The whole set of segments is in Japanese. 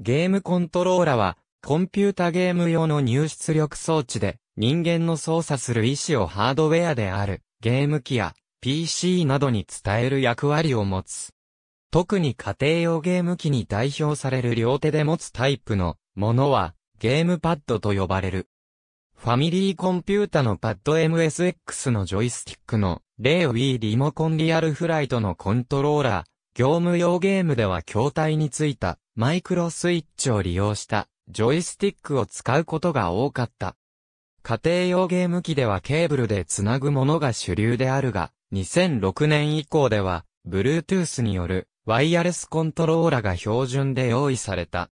ゲームコントローラは、コンピュータゲーム用の入出力装置で、人間の操作する意思をハードウェアである、ゲーム機や PC などに伝える役割を持つ。特に家庭用ゲーム機に代表される両手で持つタイプのものは、ゲームパッドと呼ばれる。ファミリーコンピュータのパッド MSX のジョイスティックのイウィーリモコンリアルフライトのコントローラー、業務用ゲームでは筐体についたマイクロスイッチを利用したジョイスティックを使うことが多かった。家庭用ゲーム機ではケーブルでつなぐものが主流であるが、2006年以降では、Bluetooth によるワイヤレスコントローラが標準で用意された。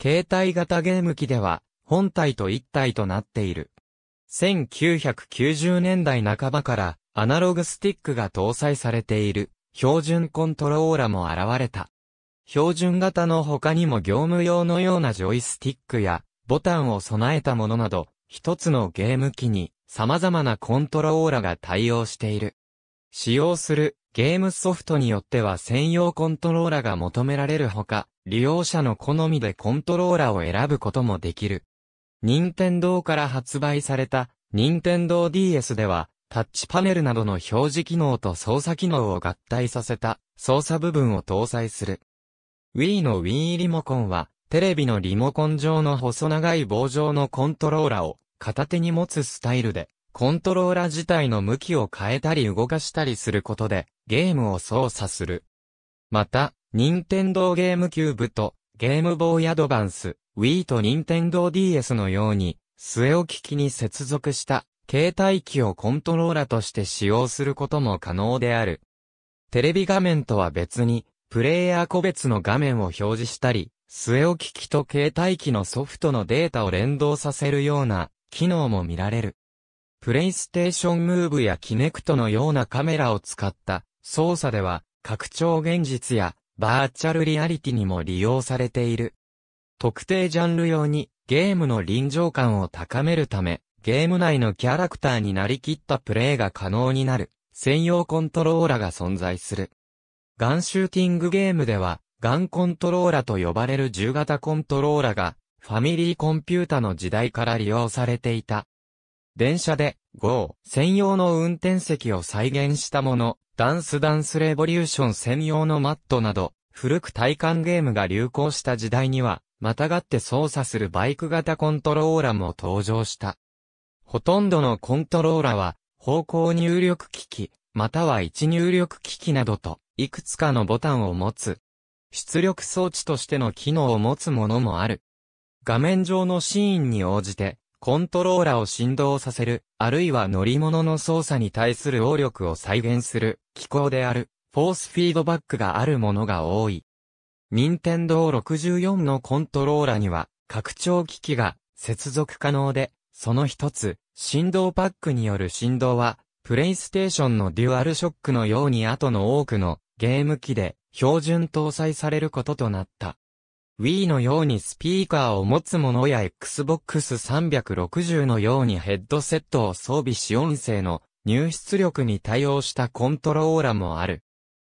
携帯型ゲーム機では、本体と一体となっている。1990年代半ばから、アナログスティックが搭載されている、標準コントローラも現れた。標準型の他にも業務用のようなジョイスティックやボタンを備えたものなど、一つのゲーム機に様々なコントローラが対応している。使用するゲームソフトによっては専用コントローラが求められるほか、利用者の好みでコントローラを選ぶこともできる。任天堂から発売された任天堂 DS では、タッチパネルなどの表示機能と操作機能を合体させた操作部分を搭載する。Wii の Wii リモコンは、テレビのリモコン上の細長い棒状のコントローラを片手に持つスタイルで、コントローラ自体の向きを変えたり動かしたりすることで、ゲームを操作する。また、任天堂ゲームキューブと、ゲームボーイアドバンス、Wii と任天堂 DS のように、末置き機に接続した、携帯機をコントローラとして使用することも可能である。テレビ画面とは別に、プレイヤー個別の画面を表示したり、据え置き機と携帯機のソフトのデータを連動させるような機能も見られる。プレイステーションムーブやキネクトのようなカメラを使った操作では拡張現実やバーチャルリアリティにも利用されている。特定ジャンル用にゲームの臨場感を高めるため、ゲーム内のキャラクターになりきったプレイが可能になる専用コントローラが存在する。ガンシューティングゲームでは、ガンコントローラと呼ばれる銃型コントローラが、ファミリーコンピュータの時代から利用されていた。電車で、GO 専用の運転席を再現したもの、ダンスダンスレボリューション専用のマットなど、古く体感ゲームが流行した時代には、またがって操作するバイク型コントローラも登場した。ほとんどのコントローラは、方向入力機器、または位置入力機器などといくつかのボタンを持つ。出力装置としての機能を持つものもある。画面上のシーンに応じて、コントローラを振動させる、あるいは乗り物の操作に対する応力を再現する、機構である、フォースフィードバックがあるものが多い。任天堂64のコントローラには、拡張機器が接続可能で、その一つ、振動パックによる振動は、プレイステーションのデュアルショックのように後の多くのゲーム機で標準搭載されることとなった。Wii のようにスピーカーを持つものや Xbox 360のようにヘッドセットを装備し音声の入出力に対応したコントローラもある。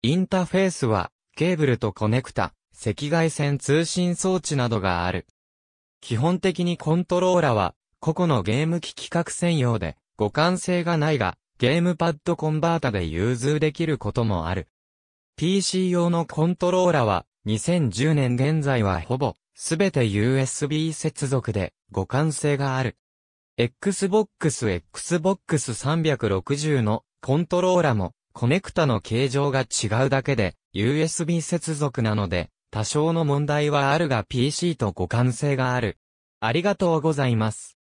インターフェースはケーブルとコネクタ、赤外線通信装置などがある。基本的にコントローラは個々のゲーム機企画専用で互換性がないがゲームパッドコンバータで融通できることもある。PC 用のコントローラは、2010年現在はほぼ、すべて USB 接続で、互換性がある。Xbox Xbox 360のコントローラも、コネクタの形状が違うだけで、USB 接続なので、多少の問題はあるが PC と互換性がある。ありがとうございます。